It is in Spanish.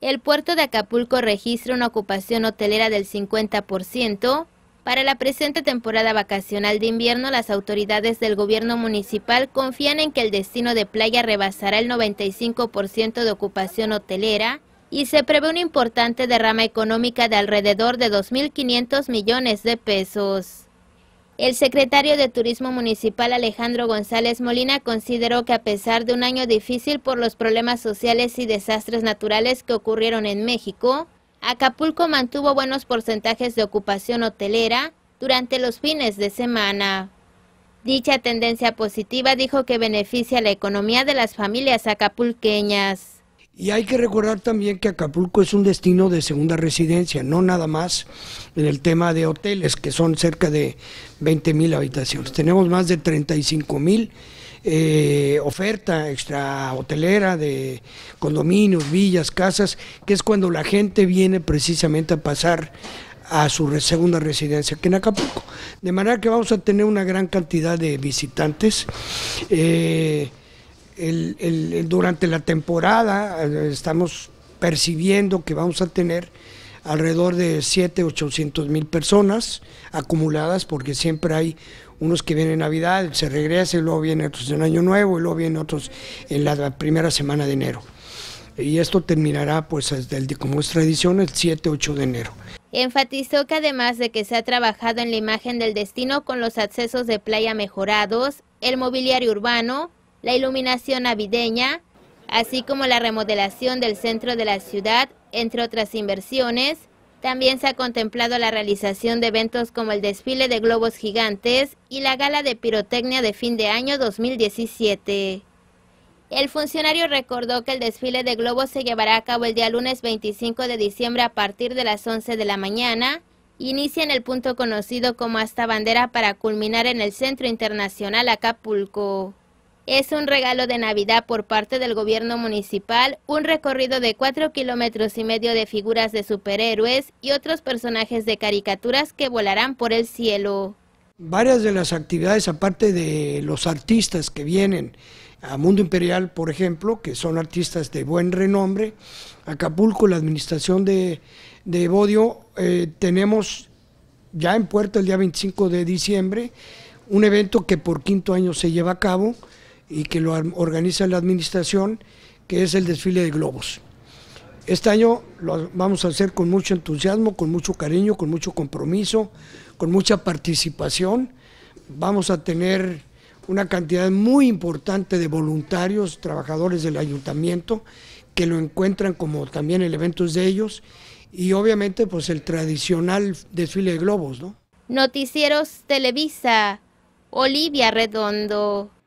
el puerto de Acapulco registra una ocupación hotelera del 50%. Para la presente temporada vacacional de invierno, las autoridades del gobierno municipal confían en que el destino de playa rebasará el 95% de ocupación hotelera y se prevé una importante derrama económica de alrededor de 2.500 millones de pesos. El secretario de Turismo Municipal Alejandro González Molina consideró que a pesar de un año difícil por los problemas sociales y desastres naturales que ocurrieron en México, Acapulco mantuvo buenos porcentajes de ocupación hotelera durante los fines de semana. Dicha tendencia positiva dijo que beneficia la economía de las familias acapulqueñas. Y hay que recordar también que Acapulco es un destino de segunda residencia, no nada más en el tema de hoteles, que son cerca de 20 mil habitaciones. Tenemos más de 35 mil eh, oferta extra hotelera de condominios, villas, casas, que es cuando la gente viene precisamente a pasar a su segunda residencia aquí en Acapulco. De manera que vamos a tener una gran cantidad de visitantes. Eh, el, durante la temporada eh, estamos percibiendo que vamos a tener alrededor de 7, 800 mil personas acumuladas, porque siempre hay unos que vienen en Navidad, se regresan, luego vienen otros en Año Nuevo, y luego vienen otros en la primera semana de enero. Y esto terminará, pues, como es tradición, el 7, 8 de enero. Enfatizó que además de que se ha trabajado en la imagen del destino con los accesos de playa mejorados, el mobiliario urbano, la iluminación navideña, así como la remodelación del centro de la ciudad, entre otras inversiones. También se ha contemplado la realización de eventos como el desfile de globos gigantes y la gala de pirotecnia de fin de año 2017. El funcionario recordó que el desfile de globos se llevará a cabo el día lunes 25 de diciembre a partir de las 11 de la mañana. Inicia en el punto conocido como Hasta Bandera para culminar en el Centro Internacional Acapulco. Es un regalo de Navidad por parte del gobierno municipal, un recorrido de cuatro kilómetros y medio de figuras de superhéroes y otros personajes de caricaturas que volarán por el cielo. Varias de las actividades, aparte de los artistas que vienen a Mundo Imperial, por ejemplo, que son artistas de buen renombre, Acapulco, la administración de, de Bodio, eh, tenemos ya en puerta el día 25 de diciembre un evento que por quinto año se lleva a cabo, y que lo organiza la administración, que es el desfile de globos. Este año lo vamos a hacer con mucho entusiasmo, con mucho cariño, con mucho compromiso, con mucha participación. Vamos a tener una cantidad muy importante de voluntarios, trabajadores del ayuntamiento, que lo encuentran como también elementos de ellos, y obviamente pues el tradicional desfile de globos, ¿no? Noticieros Televisa, Olivia Redondo.